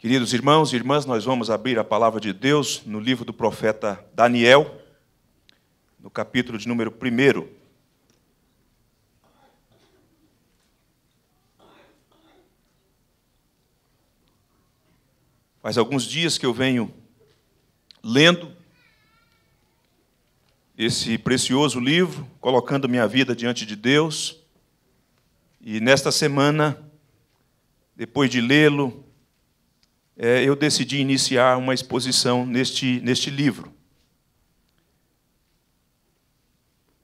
Queridos irmãos e irmãs, nós vamos abrir a palavra de Deus no livro do profeta Daniel, no capítulo de número 1. Faz alguns dias que eu venho lendo esse precioso livro, colocando minha vida diante de Deus. E nesta semana, depois de lê-lo, é, eu decidi iniciar uma exposição neste, neste livro.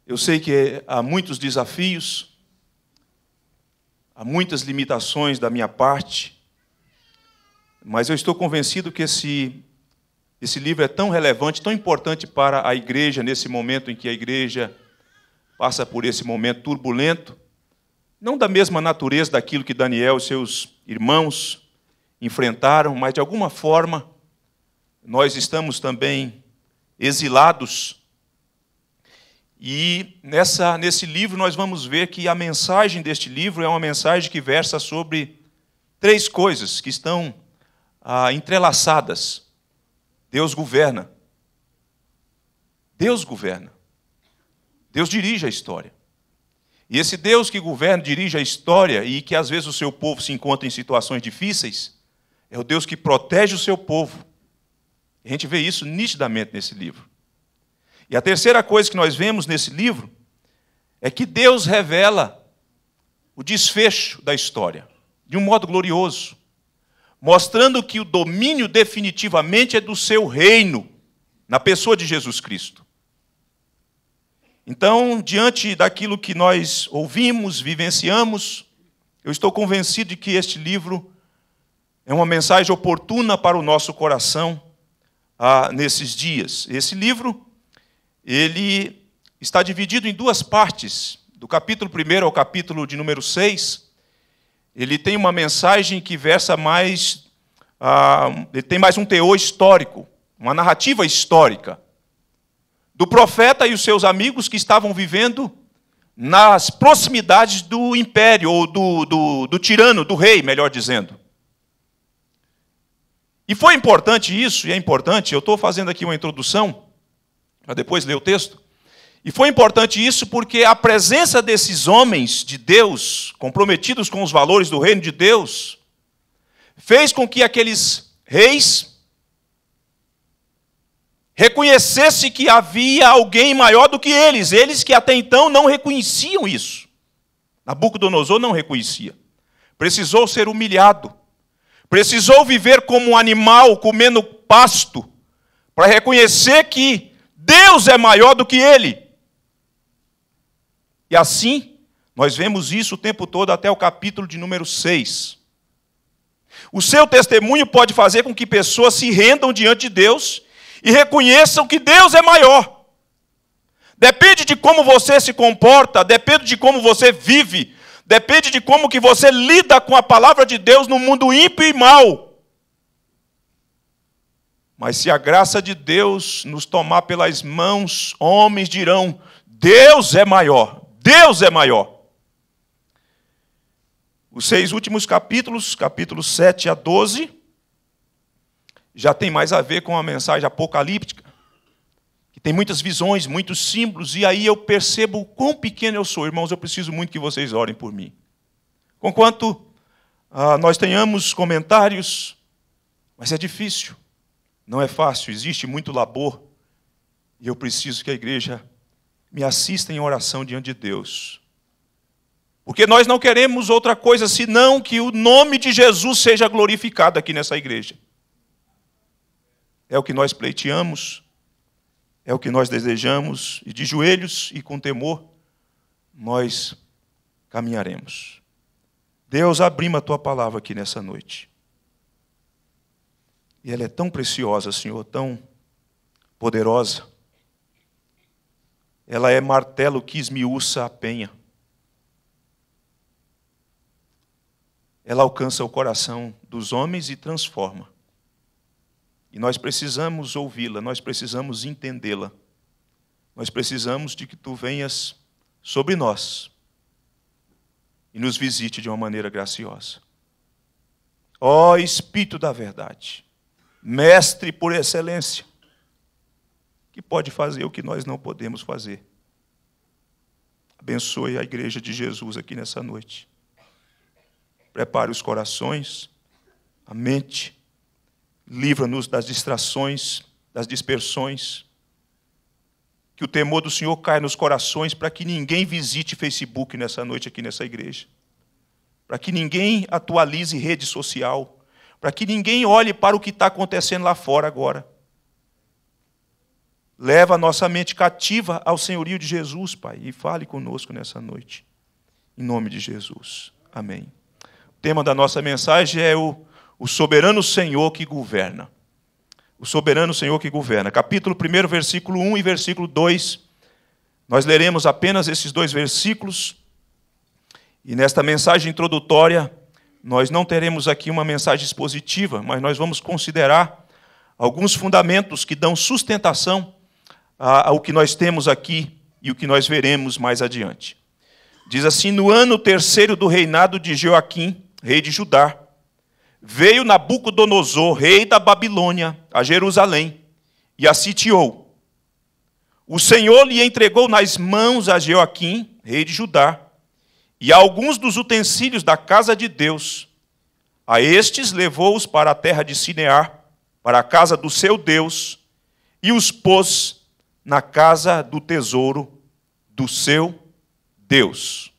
Eu sei que há muitos desafios, há muitas limitações da minha parte, mas eu estou convencido que esse, esse livro é tão relevante, tão importante para a igreja, nesse momento em que a igreja passa por esse momento turbulento, não da mesma natureza daquilo que Daniel e seus irmãos enfrentaram, mas de alguma forma nós estamos também exilados. E nessa, nesse livro nós vamos ver que a mensagem deste livro é uma mensagem que versa sobre três coisas que estão ah, entrelaçadas. Deus governa. Deus governa. Deus dirige a história. E esse Deus que governa, dirige a história e que às vezes o seu povo se encontra em situações difíceis, é o Deus que protege o seu povo. A gente vê isso nitidamente nesse livro. E a terceira coisa que nós vemos nesse livro é que Deus revela o desfecho da história de um modo glorioso, mostrando que o domínio definitivamente é do seu reino, na pessoa de Jesus Cristo. Então, diante daquilo que nós ouvimos, vivenciamos, eu estou convencido de que este livro é uma mensagem oportuna para o nosso coração ah, nesses dias. Esse livro, ele está dividido em duas partes, do capítulo 1 ao capítulo de número 6. Ele tem uma mensagem que versa mais. Ah, ele tem mais um teor histórico, uma narrativa histórica. Do profeta e os seus amigos que estavam vivendo nas proximidades do império, ou do, do, do tirano, do rei, melhor dizendo. E foi importante isso, e é importante, eu estou fazendo aqui uma introdução, para depois ler o texto. E foi importante isso porque a presença desses homens de Deus, comprometidos com os valores do reino de Deus, fez com que aqueles reis reconhecessem que havia alguém maior do que eles, eles que até então não reconheciam isso. Nabucodonosor não reconhecia. Precisou ser humilhado Precisou viver como um animal comendo pasto para reconhecer que Deus é maior do que ele. E assim, nós vemos isso o tempo todo até o capítulo de número 6. O seu testemunho pode fazer com que pessoas se rendam diante de Deus e reconheçam que Deus é maior. Depende de como você se comporta, depende de como você vive, depende de como que você lida com a palavra de Deus no mundo ímpio e mau. Mas se a graça de Deus nos tomar pelas mãos, homens dirão: Deus é maior, Deus é maior. Os seis últimos capítulos, capítulos 7 a 12, já tem mais a ver com a mensagem apocalíptica tem muitas visões, muitos símbolos, e aí eu percebo o quão pequeno eu sou. Irmãos, eu preciso muito que vocês orem por mim. Conquanto ah, nós tenhamos comentários, mas é difícil, não é fácil, existe muito labor, e eu preciso que a igreja me assista em oração diante de Deus. Porque nós não queremos outra coisa senão que o nome de Jesus seja glorificado aqui nessa igreja. É o que nós pleiteamos é o que nós desejamos, e de joelhos e com temor nós caminharemos. Deus, abrima a tua palavra aqui nessa noite. E ela é tão preciosa, Senhor, tão poderosa. Ela é martelo que esmiuça a penha. Ela alcança o coração dos homens e transforma. E nós precisamos ouvi-la, nós precisamos entendê-la. Nós precisamos de que tu venhas sobre nós e nos visite de uma maneira graciosa. Ó oh, Espírito da Verdade, Mestre por excelência, que pode fazer o que nós não podemos fazer. Abençoe a igreja de Jesus aqui nessa noite. Prepare os corações, a mente, livra-nos das distrações, das dispersões. Que o temor do Senhor caia nos corações para que ninguém visite Facebook nessa noite aqui nessa igreja. Para que ninguém atualize rede social. Para que ninguém olhe para o que está acontecendo lá fora agora. Leva a nossa mente cativa ao senhorio de Jesus, Pai, e fale conosco nessa noite. Em nome de Jesus. Amém. O tema da nossa mensagem é o o soberano Senhor que governa. O soberano Senhor que governa. Capítulo 1, versículo 1 e versículo 2. Nós leremos apenas esses dois versículos. E nesta mensagem introdutória, nós não teremos aqui uma mensagem expositiva, mas nós vamos considerar alguns fundamentos que dão sustentação ao que nós temos aqui e o que nós veremos mais adiante. Diz assim: No ano terceiro do reinado de Joaquim, rei de Judá, veio Nabucodonosor, rei da Babilônia, a Jerusalém, e a sitiou. O Senhor lhe entregou nas mãos a Joaquim, rei de Judá, e alguns dos utensílios da casa de Deus. A estes levou-os para a terra de Sinear, para a casa do seu Deus, e os pôs na casa do tesouro do seu Deus.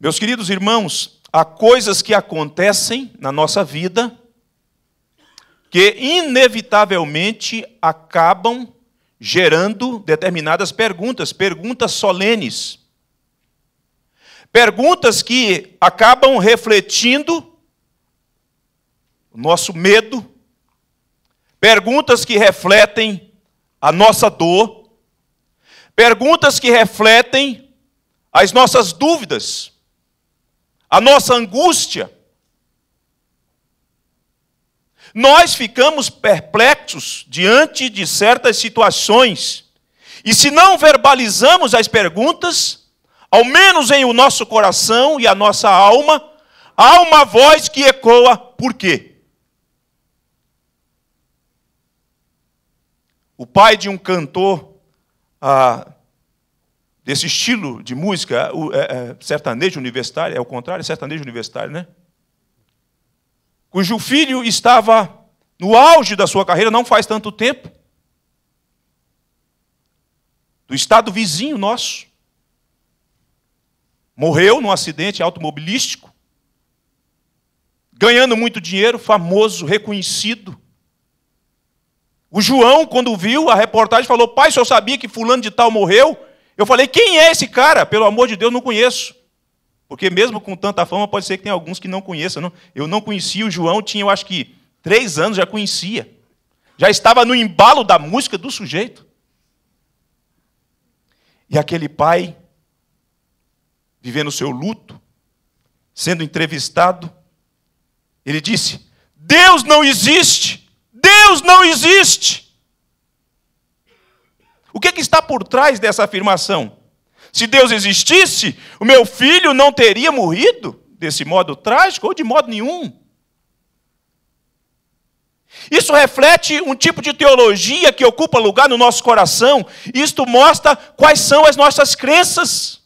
Meus queridos irmãos, há coisas que acontecem na nossa vida que inevitavelmente acabam gerando determinadas perguntas, perguntas solenes. Perguntas que acabam refletindo o nosso medo, perguntas que refletem a nossa dor, perguntas que refletem as nossas dúvidas a nossa angústia, nós ficamos perplexos diante de certas situações. E se não verbalizamos as perguntas, ao menos em o nosso coração e a nossa alma, há uma voz que ecoa: por quê? O pai de um cantor ah, desse estilo de música, o, é, é, sertanejo universitário, é o contrário, é sertanejo universitário, né? Cujo filho estava no auge da sua carreira não faz tanto tempo, do estado vizinho nosso. Morreu num acidente automobilístico, ganhando muito dinheiro, famoso, reconhecido. O João, quando viu a reportagem, falou: Pai, só sabia que Fulano de Tal morreu? Eu falei, quem é esse cara? Pelo amor de Deus, não conheço. Porque mesmo com tanta fama, pode ser que tenha alguns que não conheçam. Não? Eu não conhecia o João, tinha, eu acho que, três anos, já conhecia. Já estava no embalo da música do sujeito. E aquele pai, vivendo o seu luto, sendo entrevistado, ele disse: Deus não existe! Deus não existe! O que, é que está por trás dessa afirmação? Se Deus existisse, o meu filho não teria morrido desse modo trágico ou de modo nenhum. Isso reflete um tipo de teologia que ocupa lugar no nosso coração, e isto mostra quais são as nossas crenças.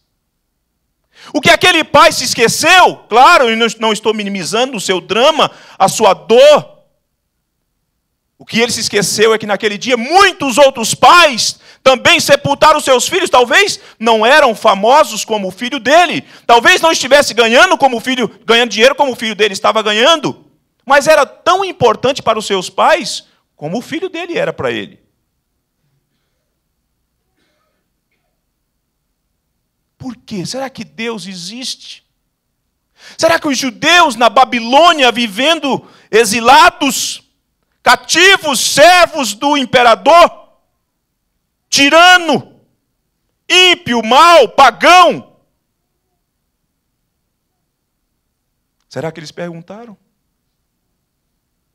O que aquele pai se esqueceu, claro, e não estou minimizando o seu drama, a sua dor, o que ele se esqueceu é que naquele dia muitos outros pais também sepultaram seus filhos. Talvez não eram famosos como o filho dele. Talvez não estivesse ganhando como o filho, ganhando dinheiro como o filho dele estava ganhando. Mas era tão importante para os seus pais como o filho dele era para ele. Por quê? Será que Deus existe? Será que os judeus na Babilônia vivendo exilados cativos, servos do imperador, tirano, ímpio, mau, pagão. Será que eles perguntaram?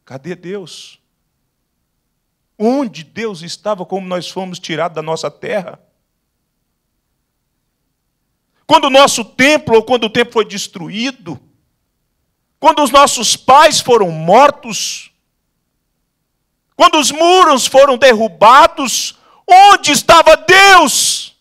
Cadê Deus? Onde Deus estava, como nós fomos tirados da nossa terra? Quando o nosso templo, ou quando o templo foi destruído, quando os nossos pais foram mortos, quando os muros foram derrubados, onde estava Deus?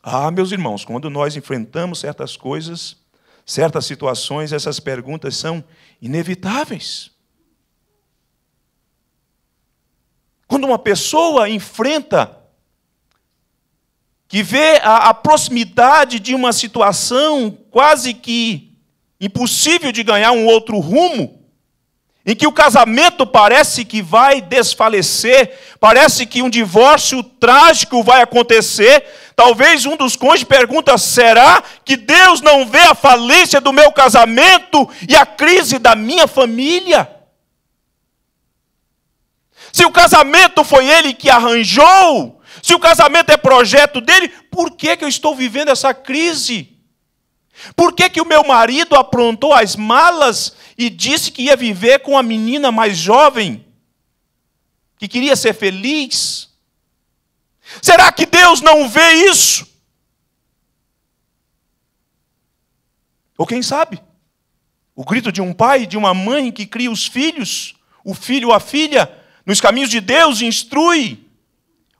Ah, meus irmãos, quando nós enfrentamos certas coisas, certas situações, essas perguntas são inevitáveis. Quando uma pessoa enfrenta, que vê a, a proximidade de uma situação quase que impossível de ganhar um outro rumo, em que o casamento parece que vai desfalecer, parece que um divórcio trágico vai acontecer, talvez um dos cônjuges pergunta: será que Deus não vê a falência do meu casamento e a crise da minha família? Se o casamento foi ele que arranjou, se o casamento é projeto dele, por que, que eu estou vivendo essa crise? Por que, que o meu marido aprontou as malas e disse que ia viver com a menina mais jovem, que queria ser feliz? Será que Deus não vê isso? Ou quem sabe? O grito de um pai e de uma mãe que cria os filhos, o filho ou a filha, nos caminhos de Deus, instrui,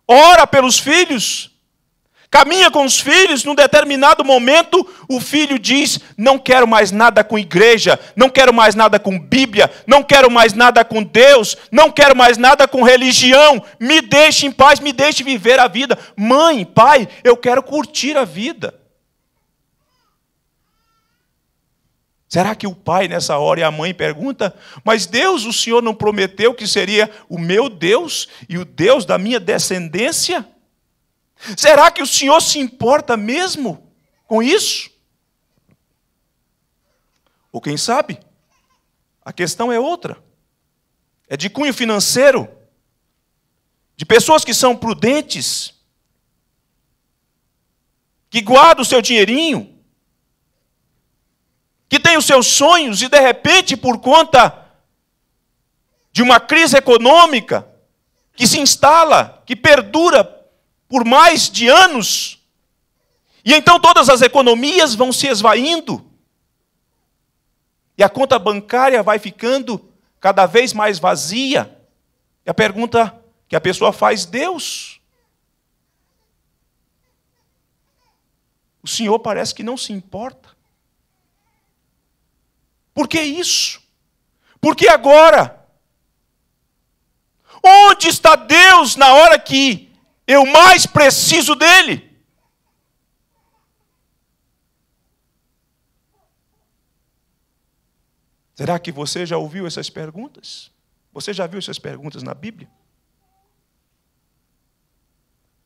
ora pelos filhos, caminha com os filhos, num determinado momento, o filho diz: Não quero mais nada com igreja, não quero mais nada com Bíblia, não quero mais nada com Deus, não quero mais nada com religião, me deixe em paz, me deixe viver a vida. Mãe, pai, eu quero curtir a vida. Será que o pai nessa hora e a mãe pergunta: "Mas Deus, o Senhor não prometeu que seria o meu Deus e o Deus da minha descendência?" Será que o Senhor se importa mesmo com isso? Ou quem sabe, a questão é outra. É de cunho financeiro, de pessoas que são prudentes, que guardam o seu dinheirinho, que têm os seus sonhos e de repente, por conta de uma crise econômica que se instala, que perdura por mais de anos. E então todas as economias vão se esvaindo. E a conta bancária vai ficando cada vez mais vazia. E a pergunta que a pessoa faz, Deus, o Senhor parece que não se importa. Por que isso? Por que agora? Onde está Deus na hora que eu mais preciso dele. Será que você já ouviu essas perguntas? Você já viu essas perguntas na Bíblia?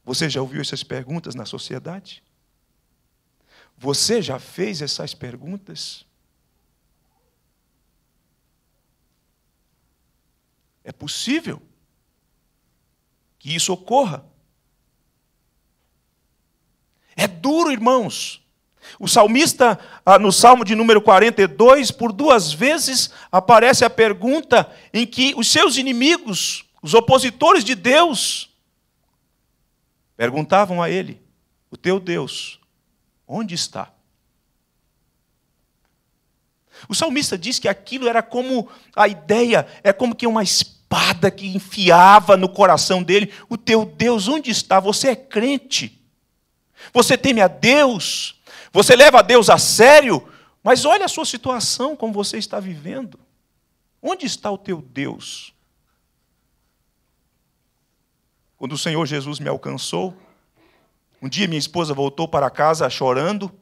Você já ouviu essas perguntas na sociedade? Você já fez essas perguntas? É possível que isso ocorra. É duro, irmãos. O salmista, ah, no Salmo de número 42, por duas vezes aparece a pergunta em que os seus inimigos, os opositores de Deus, perguntavam a ele: O teu Deus, onde está? O salmista diz que aquilo era como a ideia, é como que uma espada que enfiava no coração dele: O teu Deus, onde está? Você é crente. Você teme a Deus? Você leva a Deus a sério? Mas olha a sua situação, como você está vivendo. Onde está o teu Deus? Quando o Senhor Jesus me alcançou, um dia minha esposa voltou para casa chorando,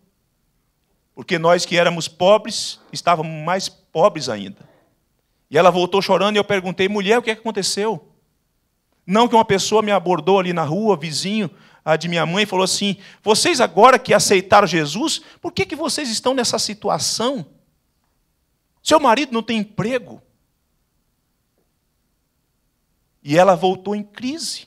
porque nós que éramos pobres, estávamos mais pobres ainda. E ela voltou chorando e eu perguntei, mulher, o que, é que aconteceu? Não que uma pessoa me abordou ali na rua, vizinho, a de minha mãe, falou assim: Vocês agora que aceitaram Jesus, por que, que vocês estão nessa situação? Seu marido não tem emprego. E ela voltou em crise.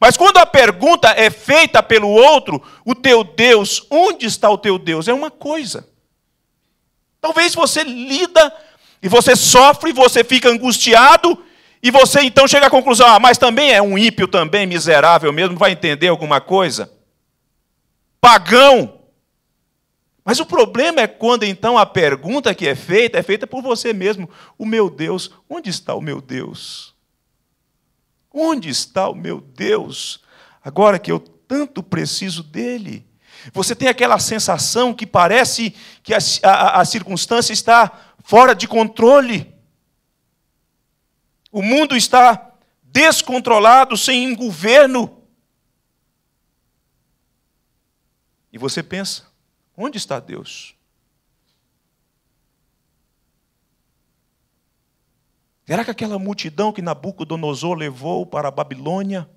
Mas quando a pergunta é feita pelo outro, o teu Deus, onde está o teu Deus? É uma coisa. Talvez você lida e você sofre, você fica angustiado, e você então chega à conclusão, ah, mas também é um ímpio também, miserável mesmo, vai entender alguma coisa? Pagão. Mas o problema é quando então a pergunta que é feita é feita por você mesmo. O meu Deus, onde está o meu Deus? Onde está o meu Deus? Agora que eu tanto preciso dele. Você tem aquela sensação que parece que a, a, a circunstância está fora de controle. O mundo está descontrolado, sem um governo. E você pensa: onde está Deus? Será que aquela multidão que Nabucodonosor levou para a Babilônia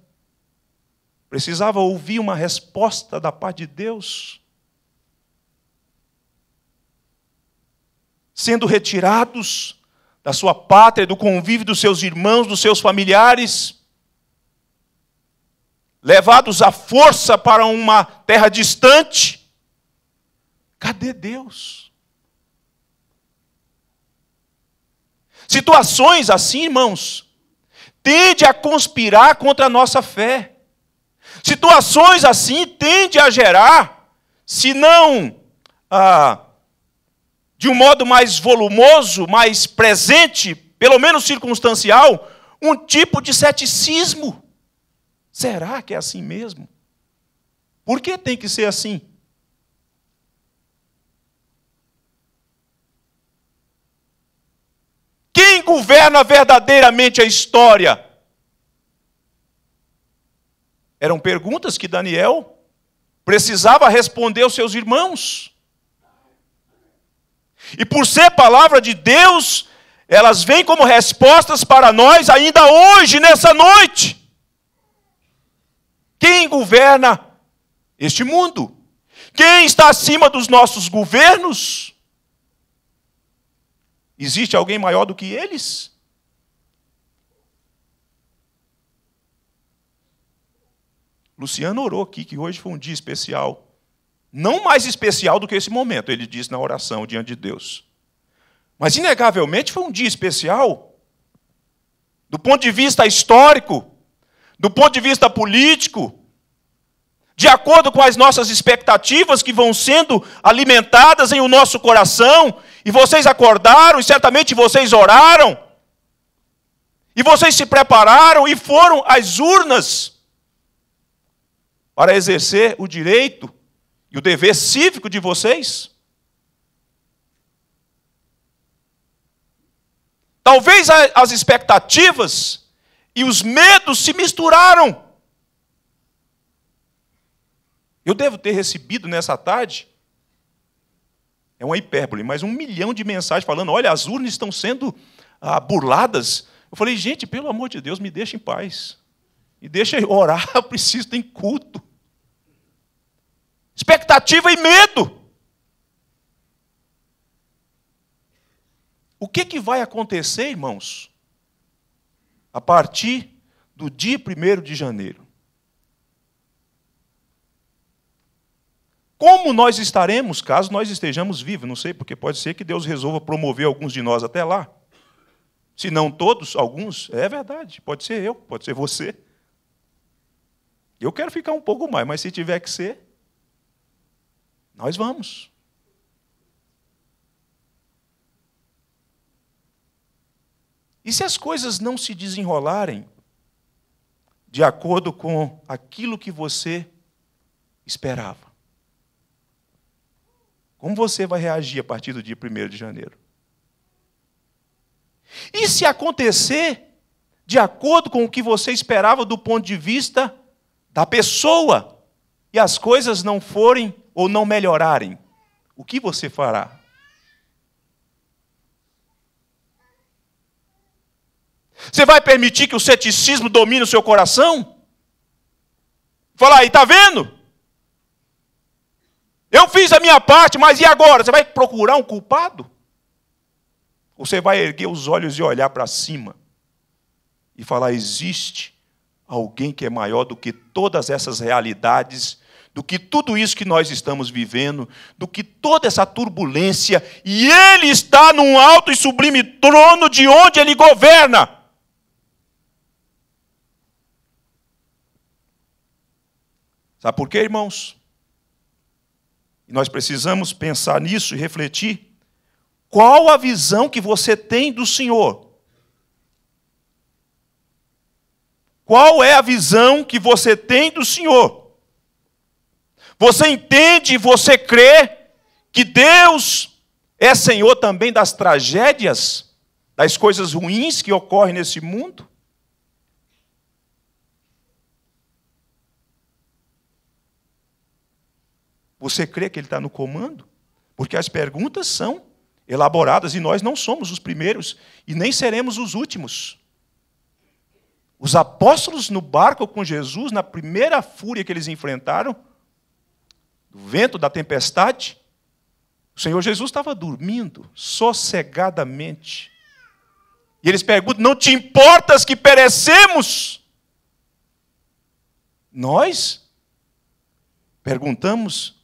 precisava ouvir uma resposta da parte de Deus? Sendo retirados da sua pátria, do convívio dos seus irmãos, dos seus familiares, levados à força para uma terra distante. Cadê Deus? Situações assim, irmãos, tende a conspirar contra a nossa fé. Situações assim tende a gerar, se não ah, de um modo mais volumoso, mais presente, pelo menos circunstancial, um tipo de ceticismo. Será que é assim mesmo? Por que tem que ser assim? Quem governa verdadeiramente a história? Eram perguntas que Daniel precisava responder aos seus irmãos. E por ser palavra de Deus, elas vêm como respostas para nós ainda hoje, nessa noite. Quem governa este mundo? Quem está acima dos nossos governos? Existe alguém maior do que eles? Luciano orou aqui que hoje foi um dia especial não mais especial do que esse momento, ele diz na oração diante de Deus. Mas, inegavelmente, foi um dia especial. Do ponto de vista histórico, do ponto de vista político, de acordo com as nossas expectativas que vão sendo alimentadas em o nosso coração, e vocês acordaram, e certamente vocês oraram, e vocês se prepararam e foram às urnas para exercer o direito e o dever cívico de vocês. Talvez as expectativas e os medos se misturaram. Eu devo ter recebido nessa tarde, é uma hipérbole, mas um milhão de mensagens falando: olha, as urnas estão sendo ah, burladas. Eu falei, gente, pelo amor de Deus, me deixa em paz. Me deixa orar, eu preciso, tem culto expectativa e medo. O que, que vai acontecer, irmãos, a partir do dia 1 de janeiro? Como nós estaremos, caso nós estejamos vivos? Não sei, porque pode ser que Deus resolva promover alguns de nós até lá. Se não todos, alguns, é verdade. Pode ser eu, pode ser você. Eu quero ficar um pouco mais, mas se tiver que ser, nós vamos. E se as coisas não se desenrolarem de acordo com aquilo que você esperava? Como você vai reagir a partir do dia 1 de janeiro? E se acontecer de acordo com o que você esperava do ponto de vista da pessoa e as coisas não forem ou não melhorarem, o que você fará? Você vai permitir que o ceticismo domine o seu coração? Falar aí, tá vendo? Eu fiz a minha parte, mas e agora? Você vai procurar um culpado? Ou você vai erguer os olhos e olhar para cima e falar: existe alguém que é maior do que todas essas realidades do que tudo isso que nós estamos vivendo, do que toda essa turbulência, e Ele está num alto e sublime trono de onde Ele governa. Sabe por quê, irmãos? nós precisamos pensar nisso e refletir. Qual a visão que você tem do Senhor? Qual é a visão que você tem do Senhor? Você entende, você crê que Deus é Senhor também das tragédias, das coisas ruins que ocorrem nesse mundo? Você crê que Ele está no comando? Porque as perguntas são elaboradas e nós não somos os primeiros e nem seremos os últimos. Os apóstolos no barco com Jesus, na primeira fúria que eles enfrentaram, do vento, da tempestade, o Senhor Jesus estava dormindo sossegadamente. E eles perguntam: Não te importas que perecemos? Nós perguntamos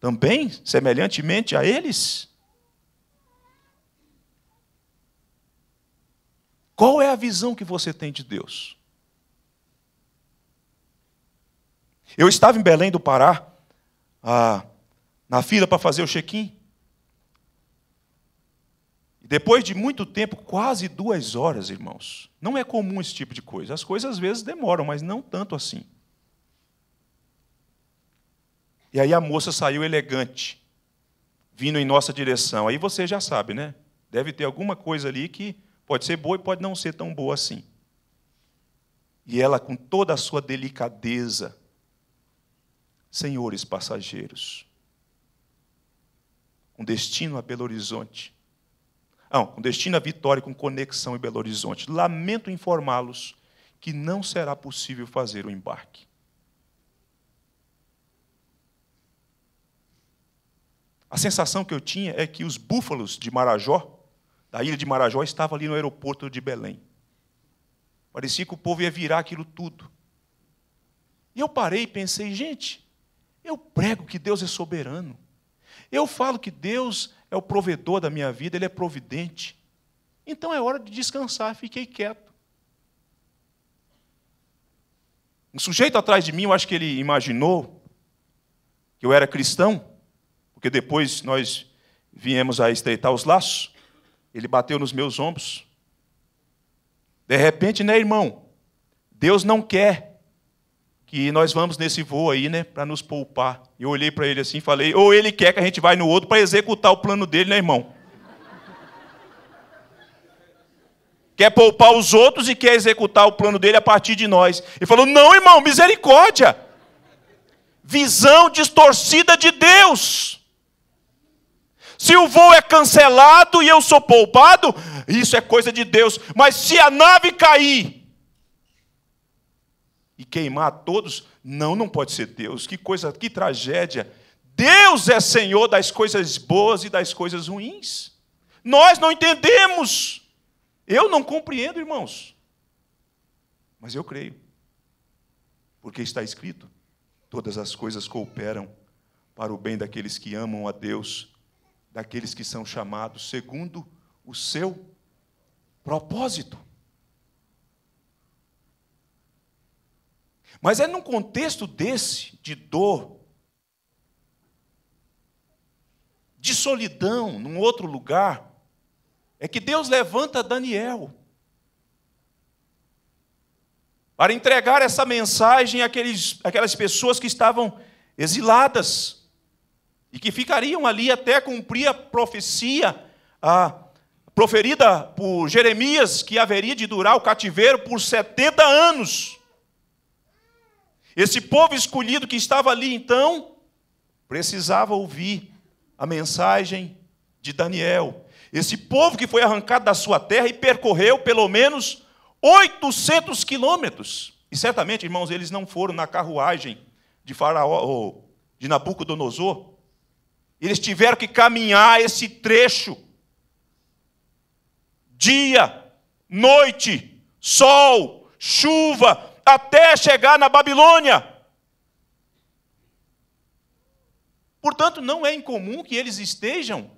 também, semelhantemente a eles? Qual é a visão que você tem de Deus? Eu estava em Belém do Pará na fila para fazer o check-in. Depois de muito tempo, quase duas horas, irmãos. Não é comum esse tipo de coisa. As coisas às vezes demoram, mas não tanto assim. E aí a moça saiu elegante, vindo em nossa direção. Aí você já sabe, né? Deve ter alguma coisa ali que pode ser boa e pode não ser tão boa assim. E ela, com toda a sua delicadeza, senhores passageiros. um destino a Belo Horizonte. Não, um destino à vitória, com conexão em Belo Horizonte. Lamento informá-los que não será possível fazer o embarque. A sensação que eu tinha é que os búfalos de Marajó, da ilha de Marajó, estavam ali no aeroporto de Belém. Parecia que o povo ia virar aquilo tudo. E eu parei e pensei, gente, eu prego que Deus é soberano. Eu falo que Deus é o provedor da minha vida, Ele é providente. Então é hora de descansar, fiquei quieto. Um sujeito atrás de mim, eu acho que ele imaginou que eu era cristão, porque depois nós viemos a estreitar os laços. Ele bateu nos meus ombros. De repente, né, irmão? Deus não quer que nós vamos nesse voo aí, né, para nos poupar. Eu olhei para ele assim e falei: ou ele quer que a gente vá no outro para executar o plano dele, né, irmão? quer poupar os outros e quer executar o plano dele a partir de nós. Ele falou: não, irmão, misericórdia. Visão distorcida de Deus. Se o voo é cancelado e eu sou poupado, isso é coisa de Deus. Mas se a nave cair e queimar todos? Não, não pode ser Deus. Que coisa, que tragédia. Deus é Senhor das coisas boas e das coisas ruins. Nós não entendemos. Eu não compreendo, irmãos. Mas eu creio. Porque está escrito: todas as coisas cooperam para o bem daqueles que amam a Deus, daqueles que são chamados segundo o seu propósito. Mas é num contexto desse, de dor, de solidão, num outro lugar, é que Deus levanta Daniel para entregar essa mensagem àqueles, àquelas pessoas que estavam exiladas e que ficariam ali até cumprir a profecia a, proferida por Jeremias, que haveria de durar o cativeiro por 70 anos. Esse povo escolhido que estava ali então precisava ouvir a mensagem de Daniel. Esse povo que foi arrancado da sua terra e percorreu pelo menos 800 quilômetros. E certamente, irmãos, eles não foram na carruagem de Faraó, de Nabucodonosor. Eles tiveram que caminhar esse trecho. Dia, noite, sol, chuva, até chegar na Babilônia. Portanto, não é incomum que eles estejam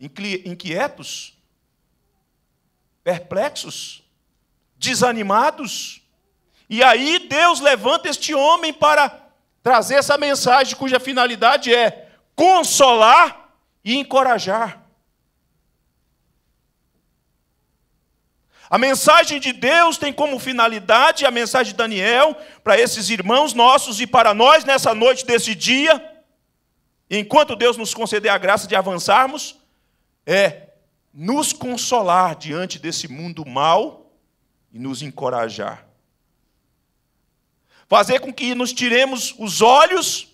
inquietos, perplexos, desanimados. E aí Deus levanta este homem para trazer essa mensagem cuja finalidade é consolar e encorajar. A mensagem de Deus tem como finalidade a mensagem de Daniel para esses irmãos nossos e para nós nessa noite desse dia, enquanto Deus nos conceder a graça de avançarmos, é nos consolar diante desse mundo mal e nos encorajar. Fazer com que nos tiremos os olhos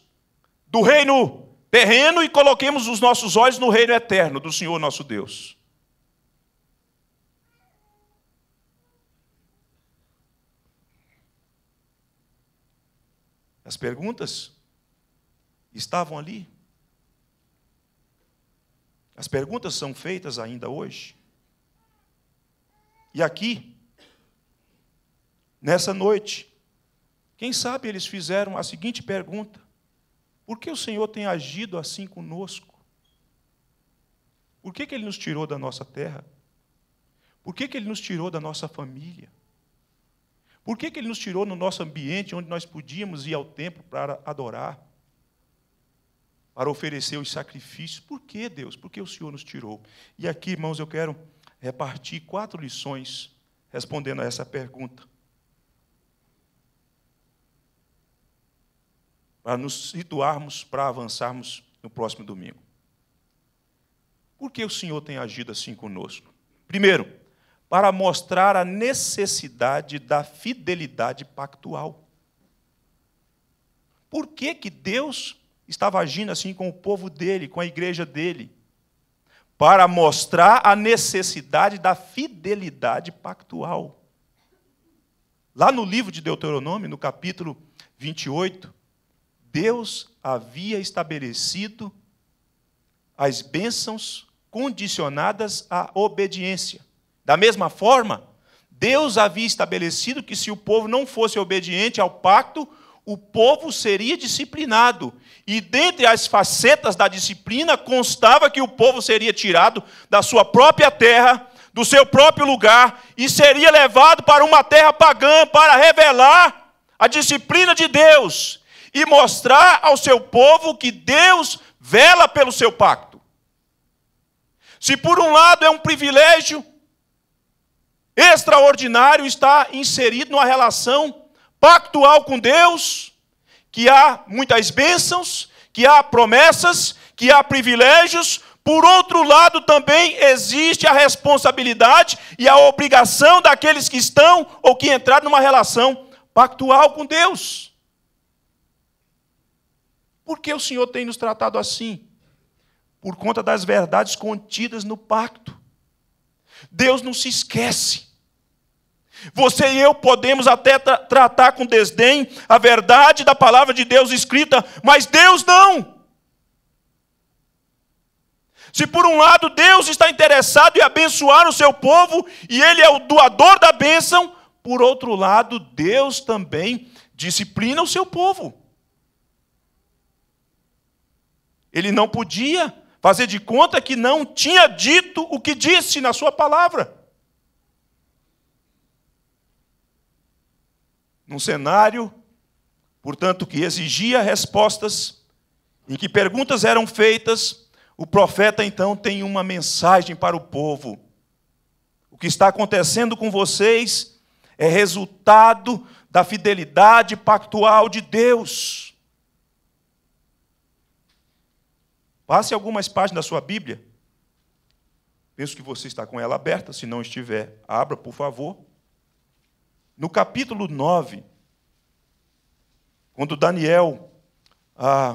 do reino terreno e coloquemos os nossos olhos no reino eterno do Senhor nosso Deus. As perguntas estavam ali. As perguntas são feitas ainda hoje. E aqui, nessa noite, quem sabe eles fizeram a seguinte pergunta: Por que o Senhor tem agido assim conosco? Por que, que Ele nos tirou da nossa terra? Por que, que Ele nos tirou da nossa família? Por que, que ele nos tirou no nosso ambiente onde nós podíamos ir ao templo para adorar? Para oferecer os sacrifícios. Por que, Deus? Por que o Senhor nos tirou? E aqui, irmãos, eu quero repartir quatro lições respondendo a essa pergunta. Para nos situarmos, para avançarmos no próximo domingo. Por que o Senhor tem agido assim conosco? Primeiro, para mostrar a necessidade da fidelidade pactual. Por que, que Deus estava agindo assim com o povo dele, com a igreja dele? Para mostrar a necessidade da fidelidade pactual. Lá no livro de Deuteronômio, no capítulo 28, Deus havia estabelecido as bênçãos condicionadas à obediência. Da mesma forma, Deus havia estabelecido que se o povo não fosse obediente ao pacto, o povo seria disciplinado. E dentre as facetas da disciplina constava que o povo seria tirado da sua própria terra, do seu próprio lugar, e seria levado para uma terra pagã para revelar a disciplina de Deus e mostrar ao seu povo que Deus vela pelo seu pacto. Se por um lado é um privilégio extraordinário está inserido numa relação pactual com Deus, que há muitas bênçãos, que há promessas, que há privilégios. Por outro lado, também existe a responsabilidade e a obrigação daqueles que estão ou que entraram numa relação pactual com Deus. Por que o Senhor tem nos tratado assim? Por conta das verdades contidas no pacto. Deus não se esquece. Você e eu podemos até tra tratar com desdém a verdade da palavra de Deus escrita, mas Deus não. Se por um lado Deus está interessado em abençoar o seu povo e ele é o doador da bênção, por outro lado, Deus também disciplina o seu povo. Ele não podia fazer de conta que não tinha dito o que disse na sua palavra. num cenário, portanto, que exigia respostas, em que perguntas eram feitas, o profeta então tem uma mensagem para o povo. O que está acontecendo com vocês é resultado da fidelidade pactual de Deus. Passe algumas páginas da sua Bíblia. Penso que você está com ela aberta. Se não estiver, abra, por favor. No capítulo 9, quando Daniel ah,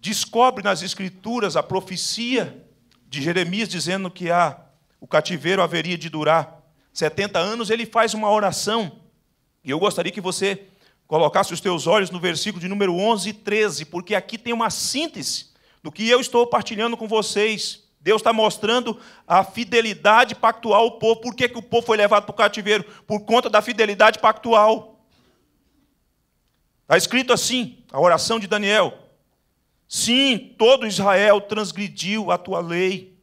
descobre nas Escrituras a profecia de Jeremias dizendo que ah, o cativeiro haveria de durar 70 anos, ele faz uma oração. E eu gostaria que você colocasse os teus olhos no versículo de número 11 e 13, porque aqui tem uma síntese do que eu estou partilhando com vocês. Deus está mostrando a fidelidade pactual ao povo. Por que, que o povo foi levado para o cativeiro? Por conta da fidelidade pactual. Está escrito assim, a oração de Daniel. Sim, todo Israel transgrediu a tua lei,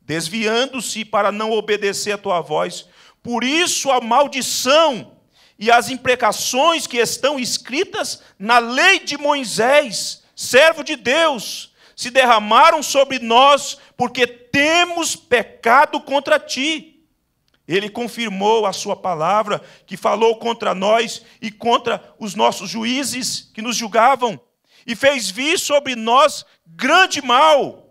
desviando-se para não obedecer a tua voz. Por isso a maldição e as imprecações que estão escritas na lei de Moisés, servo de Deus, se derramaram sobre nós, porque temos pecado contra ti. Ele confirmou a sua palavra, que falou contra nós e contra os nossos juízes que nos julgavam, e fez vir sobre nós grande mal,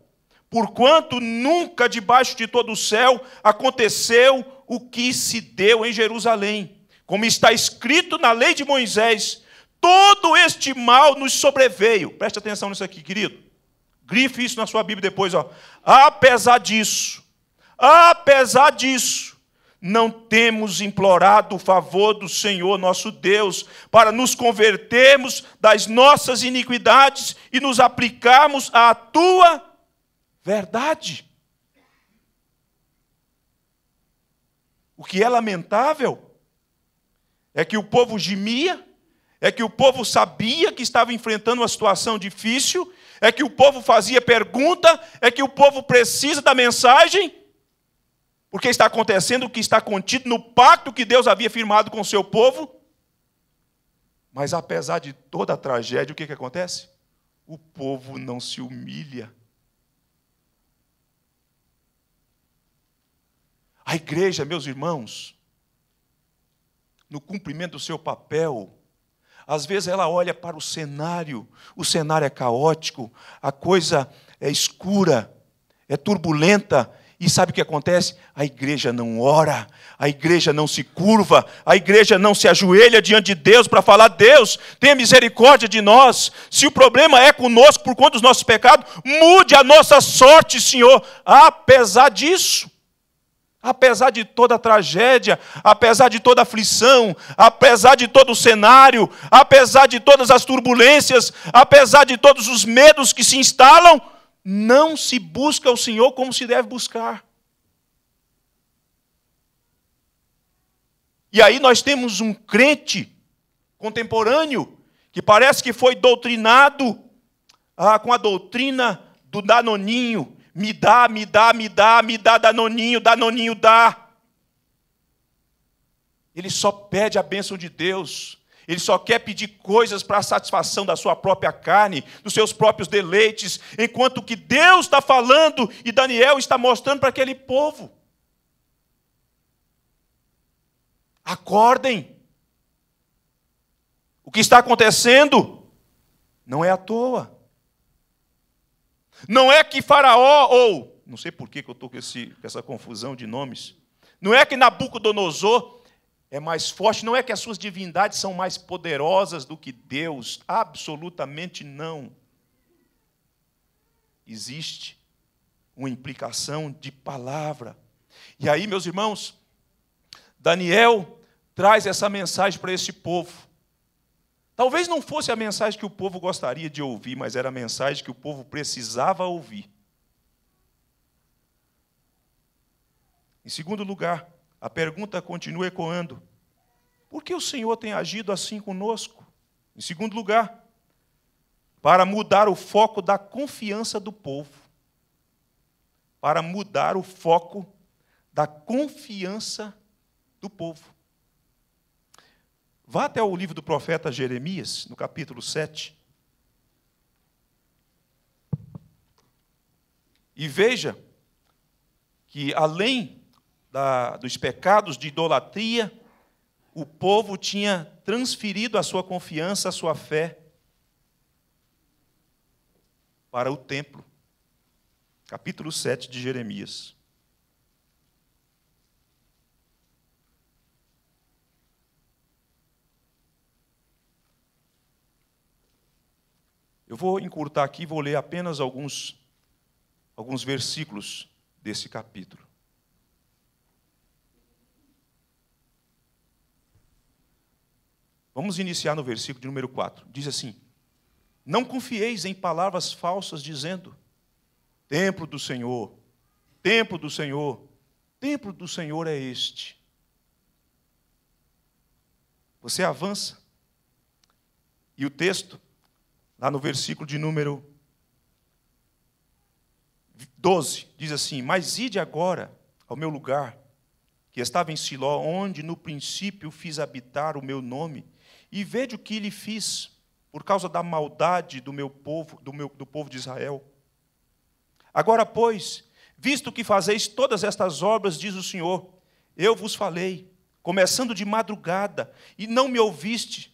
porquanto nunca debaixo de todo o céu aconteceu o que se deu em Jerusalém. Como está escrito na lei de Moisés, todo este mal nos sobreveio. Preste atenção nisso aqui, querido. Grife isso na sua Bíblia depois, ó. Apesar disso, apesar disso, não temos implorado o favor do Senhor nosso Deus para nos convertermos das nossas iniquidades e nos aplicarmos à tua verdade. O que é lamentável é que o povo gemia, é que o povo sabia que estava enfrentando uma situação difícil é que o povo fazia pergunta, é que o povo precisa da mensagem, porque está acontecendo o que está contido no pacto que Deus havia firmado com o seu povo. Mas apesar de toda a tragédia, o que, que acontece? O povo não se humilha. A igreja, meus irmãos, no cumprimento do seu papel, às vezes ela olha para o cenário, o cenário é caótico, a coisa é escura, é turbulenta, e sabe o que acontece? A igreja não ora, a igreja não se curva, a igreja não se ajoelha diante de Deus para falar: Deus, tenha misericórdia de nós. Se o problema é conosco por conta dos nossos pecados, mude a nossa sorte, Senhor, apesar disso. Apesar de toda a tragédia, apesar de toda a aflição, apesar de todo o cenário, apesar de todas as turbulências, apesar de todos os medos que se instalam, não se busca o Senhor como se deve buscar. E aí nós temos um crente contemporâneo que parece que foi doutrinado ah, com a doutrina do danoninho, me dá, me dá, me dá, me dá, danoninho, danoninho, dá. Ele só pede a bênção de Deus. Ele só quer pedir coisas para a satisfação da sua própria carne, dos seus próprios deleites, enquanto que Deus está falando e Daniel está mostrando para aquele povo. Acordem. O que está acontecendo não é à toa. Não é que Faraó ou, não sei por que eu estou com, com essa confusão de nomes, não é que Nabucodonosor é mais forte, não é que as suas divindades são mais poderosas do que Deus, absolutamente não. Existe uma implicação de palavra. E aí, meus irmãos, Daniel traz essa mensagem para esse povo. Talvez não fosse a mensagem que o povo gostaria de ouvir, mas era a mensagem que o povo precisava ouvir. Em segundo lugar, a pergunta continua ecoando: por que o Senhor tem agido assim conosco? Em segundo lugar, para mudar o foco da confiança do povo. Para mudar o foco da confiança do povo. Vá até o livro do profeta Jeremias, no capítulo 7. E veja que, além da, dos pecados de idolatria, o povo tinha transferido a sua confiança, a sua fé para o templo. Capítulo 7 de Jeremias. Eu vou encurtar aqui e vou ler apenas alguns, alguns versículos desse capítulo. Vamos iniciar no versículo de número 4. Diz assim: Não confieis em palavras falsas, dizendo: Templo do Senhor, templo do Senhor, templo do Senhor é este. Você avança, e o texto lá no versículo de número 12, diz assim: Mas ide agora ao meu lugar, que estava em Siló, onde no princípio fiz habitar o meu nome, e vede o que lhe fiz, por causa da maldade do meu povo, do, meu, do povo de Israel. Agora, pois, visto que fazeis todas estas obras, diz o Senhor, eu vos falei, começando de madrugada, e não me ouviste,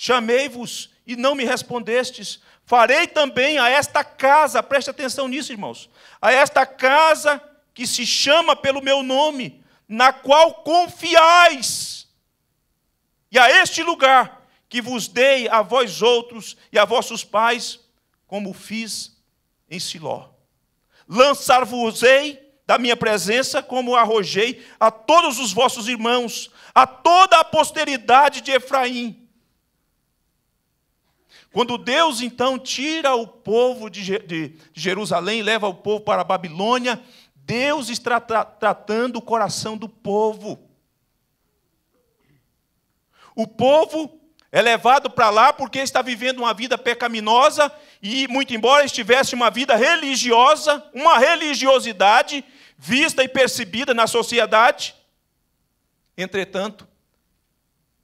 Chamei-vos e não me respondestes. Farei também a esta casa, preste atenção nisso, irmãos, a esta casa que se chama pelo meu nome, na qual confiais, e a este lugar que vos dei a vós outros e a vossos pais, como fiz em Siló. Lançar-vos-ei da minha presença, como arrojei a todos os vossos irmãos, a toda a posteridade de Efraim quando Deus então tira o povo de Jerusalém, leva o povo para a Babilônia, Deus está tratando o coração do povo. O povo é levado para lá porque está vivendo uma vida pecaminosa e, muito embora estivesse uma vida religiosa, uma religiosidade vista e percebida na sociedade, entretanto,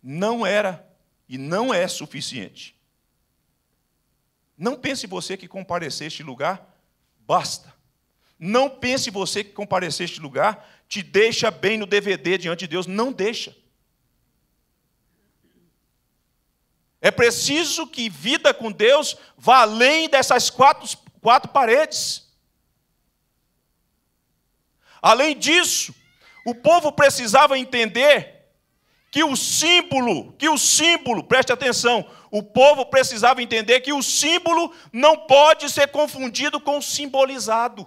não era e não é suficiente. Não pense você que comparecer a este lugar basta. Não pense você que comparecer a este lugar te deixa bem no DVD diante de Deus. Não deixa. É preciso que vida com Deus vá além dessas quatro, quatro paredes. Além disso, o povo precisava entender que o símbolo, que o símbolo, preste atenção, o povo precisava entender que o símbolo não pode ser confundido com o simbolizado.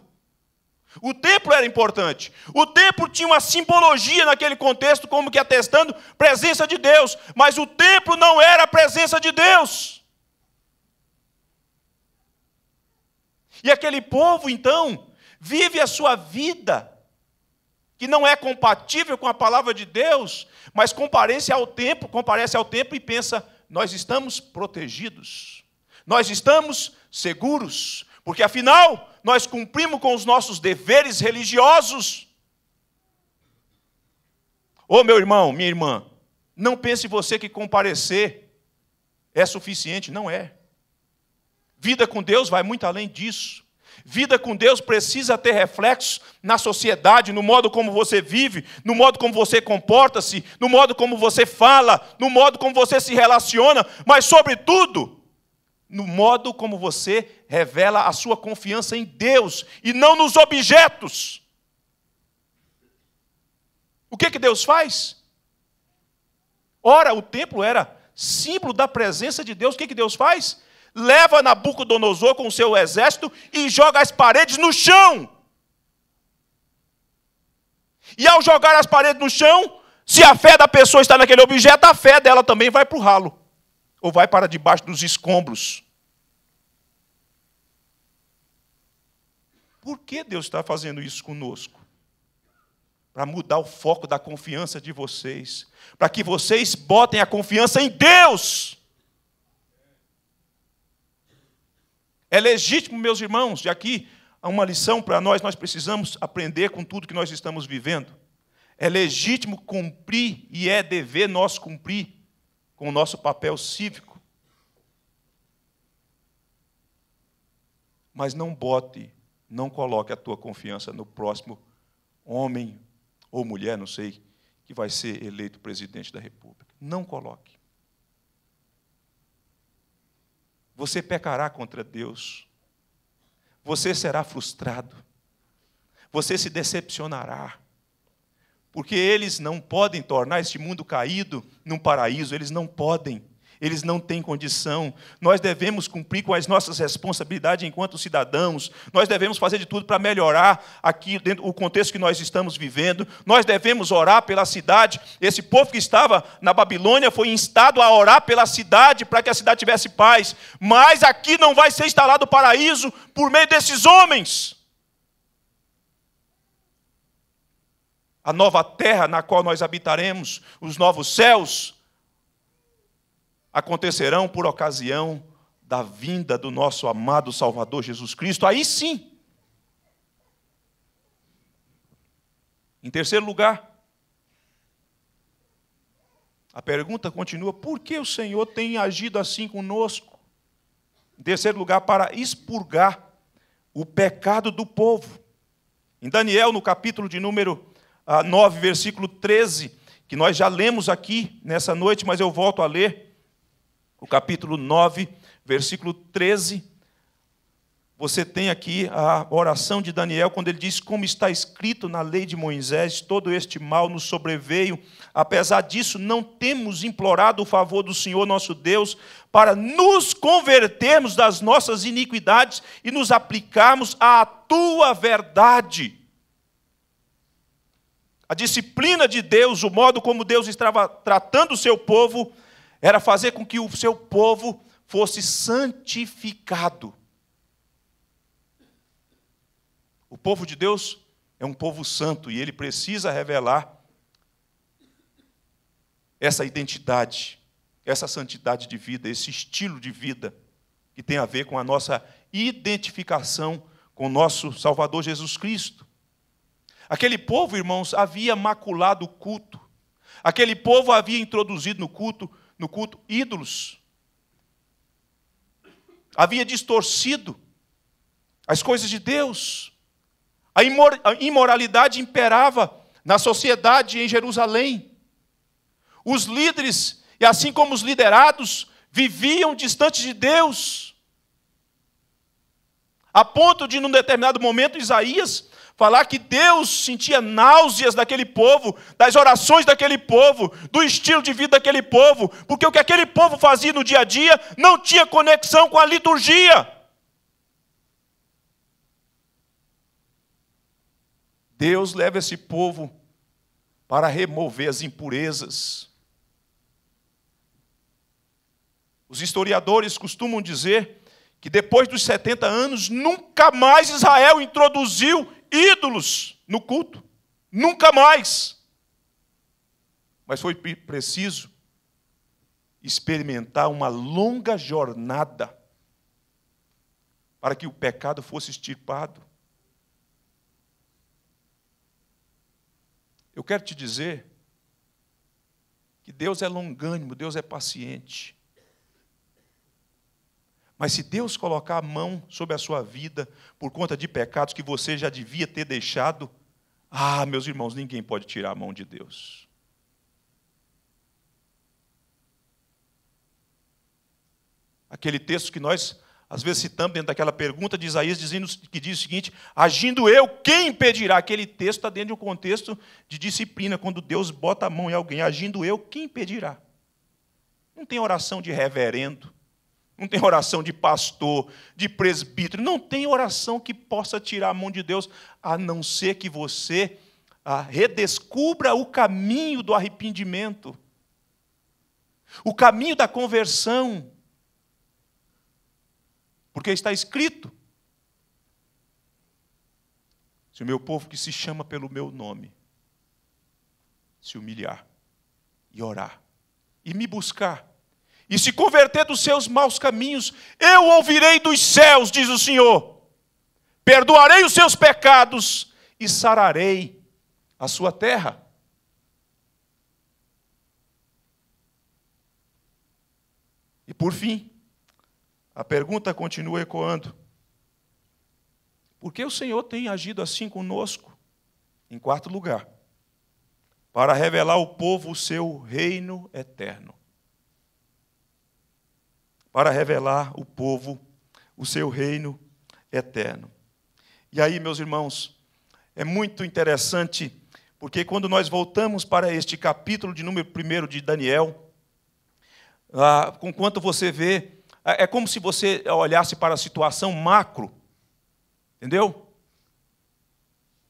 O templo era importante. O templo tinha uma simbologia naquele contexto, como que atestando presença de Deus. Mas o templo não era a presença de Deus. E aquele povo, então, vive a sua vida que não é compatível com a palavra de Deus, mas comparece ao tempo, comparece ao tempo e pensa: nós estamos protegidos, nós estamos seguros, porque afinal nós cumprimos com os nossos deveres religiosos. Ô oh, meu irmão, minha irmã, não pense você que comparecer é suficiente, não é. Vida com Deus vai muito além disso. Vida com Deus precisa ter reflexos na sociedade, no modo como você vive, no modo como você comporta-se, no modo como você fala, no modo como você se relaciona, mas, sobretudo, no modo como você revela a sua confiança em Deus e não nos objetos. O que, que Deus faz? Ora, o templo era símbolo da presença de Deus. O que, que Deus faz? leva Nabucodonosor com o seu exército e joga as paredes no chão. E ao jogar as paredes no chão, se a fé da pessoa está naquele objeto, a fé dela também vai para o ralo ou vai para debaixo dos escombros. Por que Deus está fazendo isso conosco? Para mudar o foco da confiança de vocês, para que vocês botem a confiança em Deus É legítimo, meus irmãos, de aqui uma lição para nós, nós precisamos aprender com tudo que nós estamos vivendo. É legítimo cumprir e é dever nós cumprir com o nosso papel cívico. Mas não bote, não coloque a tua confiança no próximo homem ou mulher, não sei, que vai ser eleito presidente da República. Não coloque. você pecará contra Deus, você será frustrado, você se decepcionará, porque eles não podem tornar este mundo caído num paraíso, eles não podem eles não têm condição. Nós devemos cumprir com as nossas responsabilidades enquanto cidadãos. Nós devemos fazer de tudo para melhorar aqui dentro o contexto que nós estamos vivendo. Nós devemos orar pela cidade. Esse povo que estava na Babilônia foi instado a orar pela cidade para que a cidade tivesse paz. Mas aqui não vai ser instalado o paraíso por meio desses homens. A nova terra na qual nós habitaremos, os novos céus, acontecerão por ocasião da vinda do nosso amado Salvador Jesus Cristo. Aí sim. Em terceiro lugar, a pergunta continua: por que o Senhor tem agido assim conosco? Em terceiro lugar, para expurgar o pecado do povo. Em Daniel, no capítulo de número 9, ah, versículo 13, que nós já lemos aqui nessa noite, mas eu volto a ler o capítulo 9, versículo 13, você tem aqui a oração de Daniel, quando ele diz: Como está escrito na lei de Moisés, todo este mal nos sobreveio. Apesar disso, não temos implorado o favor do Senhor nosso Deus para nos convertermos das nossas iniquidades e nos aplicarmos à tua verdade. A disciplina de Deus, o modo como Deus estava tratando o seu povo, era fazer com que o seu povo fosse santificado. O povo de Deus é um povo santo e ele precisa revelar essa identidade, essa santidade de vida, esse estilo de vida que tem a ver com a nossa identificação com o nosso Salvador Jesus Cristo. Aquele povo, irmãos, havia maculado o culto. Aquele povo havia introduzido no culto no culto ídolos. Havia distorcido as coisas de Deus. A imoralidade imperava na sociedade em Jerusalém. Os líderes, e assim como os liderados, viviam distantes de Deus. A ponto de, num determinado momento, Isaías falar que Deus sentia náuseas daquele povo, das orações daquele povo, do estilo de vida daquele povo, porque o que aquele povo fazia no dia a dia não tinha conexão com a liturgia. Deus leva esse povo para remover as impurezas. Os historiadores costumam dizer que depois dos 70 anos, nunca mais Israel introduziu ídolos no culto. Nunca mais. Mas foi preciso experimentar uma longa jornada para que o pecado fosse extirpado. Eu quero te dizer que Deus é longânimo, Deus é paciente. Mas se Deus colocar a mão sobre a sua vida por conta de pecados que você já devia ter deixado, ah, meus irmãos, ninguém pode tirar a mão de Deus. Aquele texto que nós às vezes citamos dentro daquela pergunta de Isaías, dizendo que diz o seguinte: agindo eu, quem impedirá? Aquele texto está dentro de um contexto de disciplina, quando Deus bota a mão em alguém, agindo eu, quem impedirá? Não tem oração de reverendo, não tem oração de pastor, de presbítero, não tem oração que possa tirar a mão de Deus, a não ser que você ah, redescubra o caminho do arrependimento, o caminho da conversão, porque está escrito: se o meu povo que se chama pelo meu nome se humilhar e orar e me buscar e se converter dos seus maus caminhos, eu ouvirei dos céus, diz o Senhor. Perdoarei os seus pecados e sararei a sua terra. E por fim, a pergunta continua ecoando: Por que o Senhor tem agido assim conosco? Em quarto lugar, para revelar ao povo o seu reino eterno para revelar o povo o seu reino eterno. E aí, meus irmãos, é muito interessante, porque quando nós voltamos para este capítulo de número 1 de Daniel, ah, com quanto você vê, é, é como se você olhasse para a situação macro, entendeu?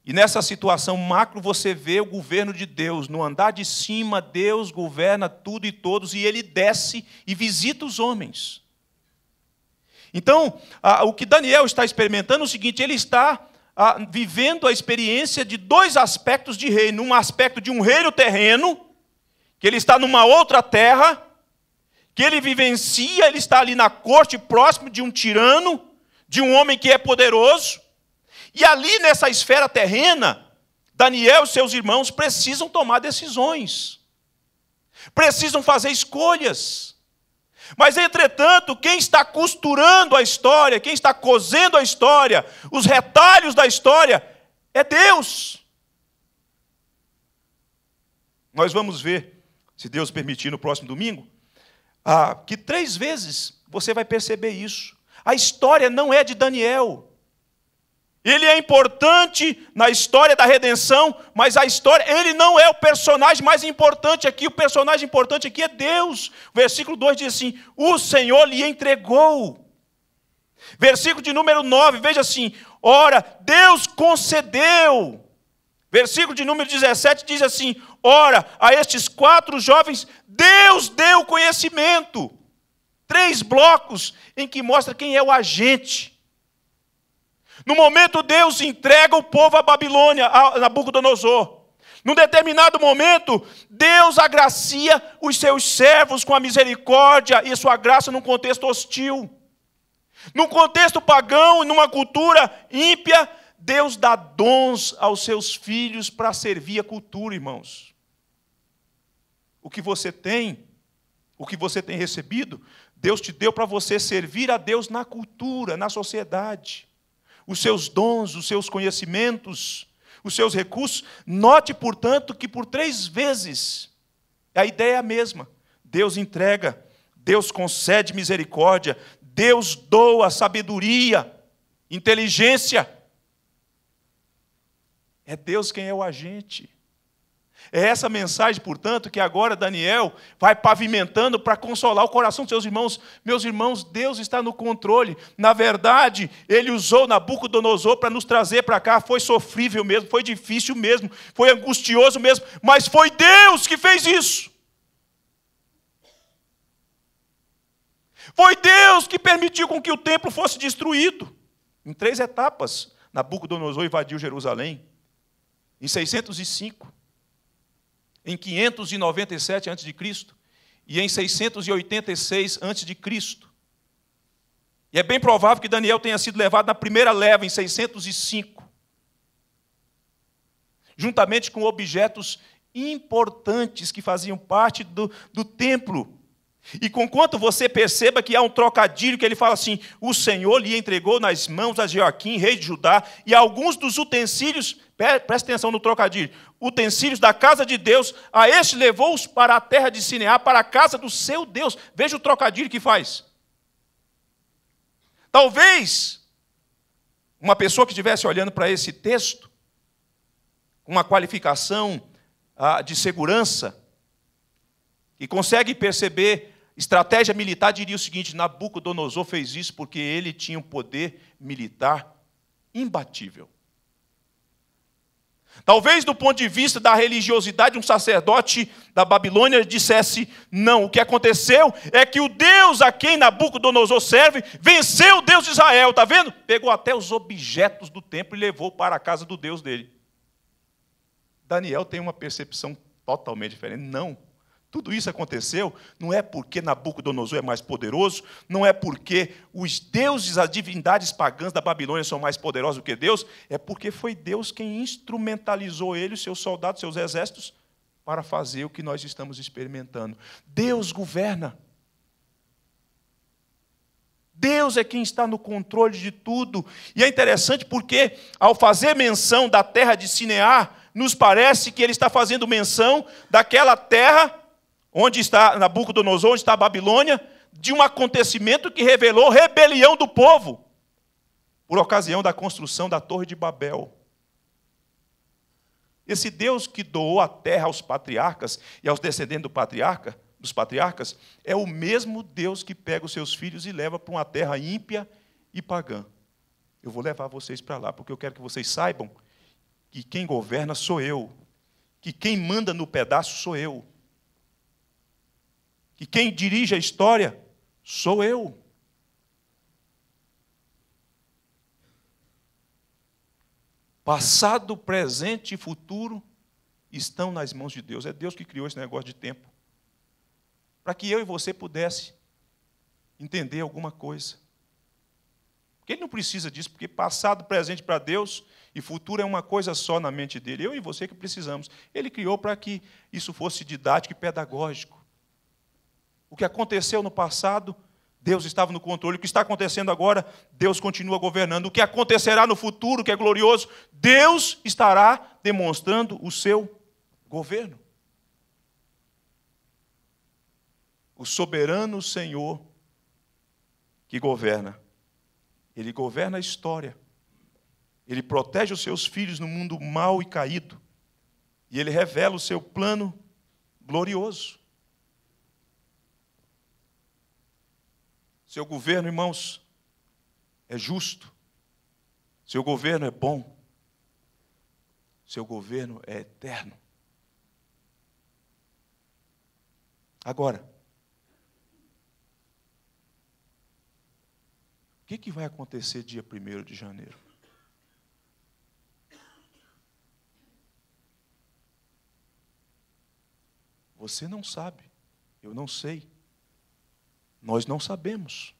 E nessa situação macro você vê o governo de Deus. No andar de cima, Deus governa tudo e todos, e ele desce e visita os homens. Então, o que Daniel está experimentando é o seguinte: ele está vivendo a experiência de dois aspectos de reino. Um aspecto de um reino terreno, que ele está numa outra terra, que ele vivencia, ele está ali na corte, próximo de um tirano, de um homem que é poderoso. E ali nessa esfera terrena, Daniel e seus irmãos precisam tomar decisões, precisam fazer escolhas. Mas, entretanto, quem está costurando a história, quem está cosendo a história, os retalhos da história, é Deus. Nós vamos ver, se Deus permitir, no próximo domingo, ah, que três vezes você vai perceber isso. A história não é de Daniel, ele é importante na história da redenção, mas a história, ele não é o personagem mais importante aqui, o personagem importante aqui é Deus. Versículo 2 diz assim: "O Senhor lhe entregou". Versículo de número 9, veja assim: "Ora, Deus concedeu". Versículo de número 17 diz assim: "Ora, a estes quatro jovens Deus deu conhecimento". Três blocos em que mostra quem é o agente no momento, Deus entrega o povo à Babilônia, a Nabucodonosor. Num determinado momento, Deus agracia os seus servos com a misericórdia e sua graça num contexto hostil. Num contexto pagão e numa cultura ímpia, Deus dá dons aos seus filhos para servir a cultura, irmãos. O que você tem, o que você tem recebido, Deus te deu para você servir a Deus na cultura, na sociedade os seus dons, os seus conhecimentos, os seus recursos. Note, portanto, que por três vezes a ideia é a mesma. Deus entrega, Deus concede misericórdia, Deus doa sabedoria, inteligência. É Deus quem é o agente. É essa mensagem, portanto, que agora Daniel vai pavimentando para consolar o coração de seus irmãos. Meus irmãos, Deus está no controle. Na verdade, ele usou Nabucodonosor para nos trazer para cá. Foi sofrível mesmo, foi difícil mesmo, foi angustioso mesmo, mas foi Deus que fez isso. Foi Deus que permitiu com que o templo fosse destruído. Em três etapas, Nabucodonosor invadiu Jerusalém. Em 605, em 597 a.C. e em 686 a.C. E é bem provável que Daniel tenha sido levado na primeira leva, em 605, juntamente com objetos importantes que faziam parte do, do templo. E conquanto você perceba que há um trocadilho que ele fala assim: o Senhor lhe entregou nas mãos a Joaquim, rei de Judá, e alguns dos utensílios, presta atenção no trocadilho, utensílios da casa de Deus, a este levou-os para a terra de Sineá, para a casa do seu Deus. Veja o trocadilho que faz. Talvez uma pessoa que estivesse olhando para esse texto, uma qualificação ah, de segurança, e consegue perceber estratégia militar, diria o seguinte: Nabucodonosor fez isso porque ele tinha um poder militar imbatível. Talvez do ponto de vista da religiosidade, um sacerdote da Babilônia dissesse: não, o que aconteceu é que o Deus a quem Nabucodonosor serve venceu o Deus de Israel, está vendo? Pegou até os objetos do templo e levou para a casa do Deus dele. Daniel tem uma percepção totalmente diferente. Não, tudo isso aconteceu não é porque Nabucodonosor é mais poderoso, não é porque os deuses, as divindades pagãs da Babilônia são mais poderosos do que Deus, é porque foi Deus quem instrumentalizou ele, os seus soldados, seus exércitos, para fazer o que nós estamos experimentando. Deus governa. Deus é quem está no controle de tudo. E é interessante porque, ao fazer menção da terra de Sineá, nos parece que ele está fazendo menção daquela terra onde está Nabucodonosor, onde está a Babilônia, de um acontecimento que revelou rebelião do povo por ocasião da construção da Torre de Babel. Esse Deus que doou a terra aos patriarcas e aos descendentes do patriarca, dos patriarcas é o mesmo Deus que pega os seus filhos e leva para uma terra ímpia e pagã. Eu vou levar vocês para lá, porque eu quero que vocês saibam que quem governa sou eu, que quem manda no pedaço sou eu que quem dirige a história sou eu. Passado, presente e futuro estão nas mãos de Deus. É Deus que criou esse negócio de tempo. Para que eu e você pudesse entender alguma coisa. Porque ele não precisa disso, porque passado, presente para Deus e futuro é uma coisa só na mente dele. Eu e você que precisamos. Ele criou para que isso fosse didático e pedagógico. O que aconteceu no passado, Deus estava no controle. O que está acontecendo agora, Deus continua governando. O que acontecerá no futuro, que é glorioso, Deus estará demonstrando o seu governo. O soberano Senhor que governa. Ele governa a história. Ele protege os seus filhos no mundo mau e caído. E ele revela o seu plano glorioso. Seu governo, irmãos, é justo. Seu governo é bom. Seu governo é eterno. Agora, o que, que vai acontecer dia 1 de janeiro? Você não sabe, eu não sei. Nós não sabemos.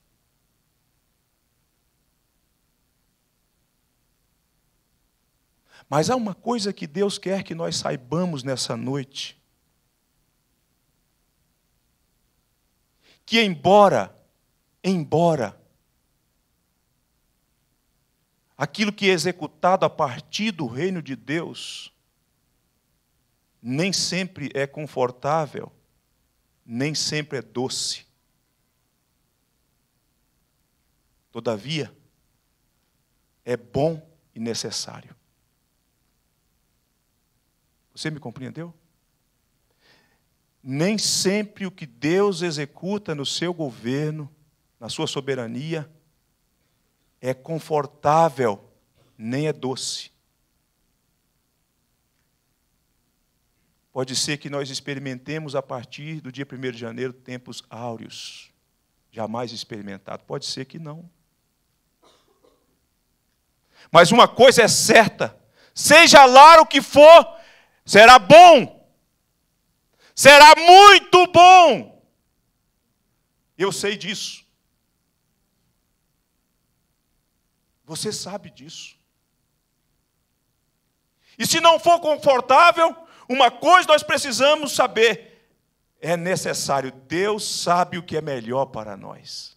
Mas há uma coisa que Deus quer que nós saibamos nessa noite. Que embora, embora, aquilo que é executado a partir do reino de Deus, nem sempre é confortável, nem sempre é doce. Todavia, é bom e necessário. Você me compreendeu? Nem sempre o que Deus executa no seu governo, na sua soberania, é confortável, nem é doce. Pode ser que nós experimentemos a partir do dia 1 de janeiro tempos áureos, jamais experimentado. Pode ser que não. Mas uma coisa é certa: seja lá o que for, será bom. Será muito bom. Eu sei disso. Você sabe disso. E se não for confortável, uma coisa nós precisamos saber: é necessário, Deus sabe o que é melhor para nós.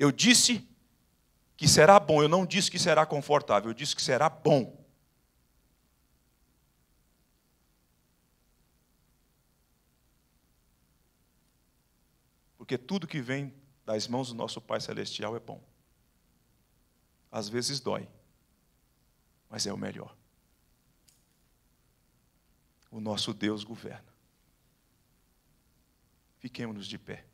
Eu disse que será bom, eu não disse que será confortável, eu disse que será bom. Porque tudo que vem das mãos do nosso Pai Celestial é bom. Às vezes dói, mas é o melhor. O nosso Deus governa. fiquemos de pé.